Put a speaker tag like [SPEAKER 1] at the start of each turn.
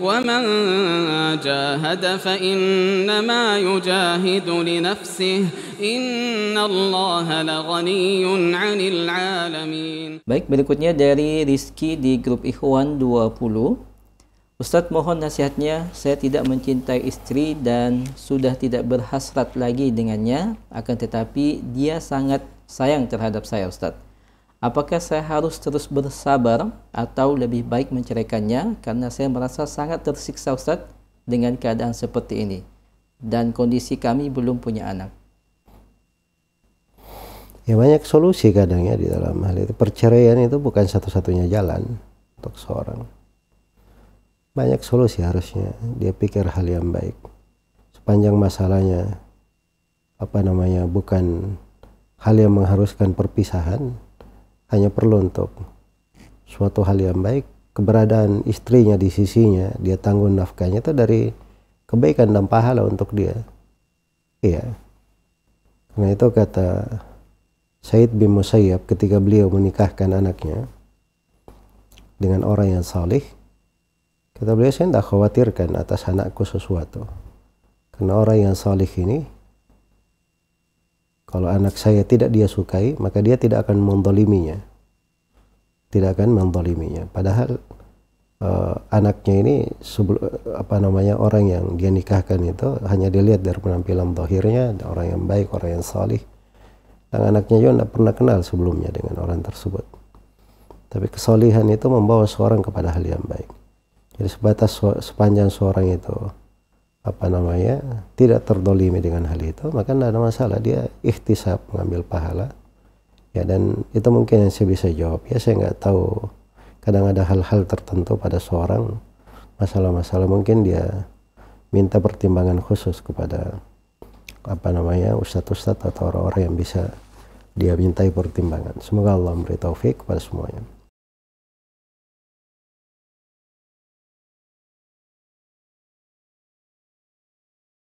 [SPEAKER 1] ومن جاهد فإنما يجاهد لنفسه إن الله لغني عن العالمين Baik, berikutnya dari Rizky di grup Ikhwan 20. Ustadz mohon nasihatnya, saya tidak mencintai istri dan sudah tidak berhasrat lagi dengannya, akan tetapi dia sangat sayang terhadap saya Ustadz. Apakah saya harus terus bersabar atau lebih baik menceraikannya karena saya merasa sangat tersiksa Ustaz dengan keadaan seperti ini dan kondisi kami belum punya anak.
[SPEAKER 2] Ya banyak solusi kadang ya di dalam hal itu. Perceraian itu bukan satu-satunya jalan untuk seorang. Banyak solusi harusnya dia pikir hal yang baik. Sepanjang masalahnya apa namanya bukan hal yang mengharuskan perpisahan hanya perlu untuk suatu hal yang baik keberadaan istrinya di sisinya dia tanggung nafkahnya itu dari kebaikan dan pahala untuk dia iya karena itu kata Said bin Musayyab ketika beliau menikahkan anaknya dengan orang yang salih kata beliau saya tidak khawatirkan atas anakku sesuatu karena orang yang salih ini kalau anak saya tidak dia sukai, maka dia tidak akan mendoliminya. Tidak akan mendoliminya. Padahal uh, anaknya ini sebelum apa namanya orang yang dia nikahkan itu hanya dilihat dari penampilan dohirnya, orang yang baik orang yang salih dan anaknya juga tidak pernah kenal sebelumnya dengan orang tersebut tapi kesolihan itu membawa seorang kepada hal yang baik jadi sebatas sepanjang seorang itu apa namanya tidak terdolimi dengan hal itu maka tidak ada masalah dia ikhtisab mengambil pahala ya dan itu mungkin yang saya bisa jawab ya saya nggak tahu kadang ada hal-hal tertentu pada seorang masalah-masalah mungkin dia minta pertimbangan khusus kepada apa namanya ustadz-ustadz atau orang-orang yang bisa dia mintai pertimbangan semoga Allah memberi
[SPEAKER 1] taufik kepada semuanya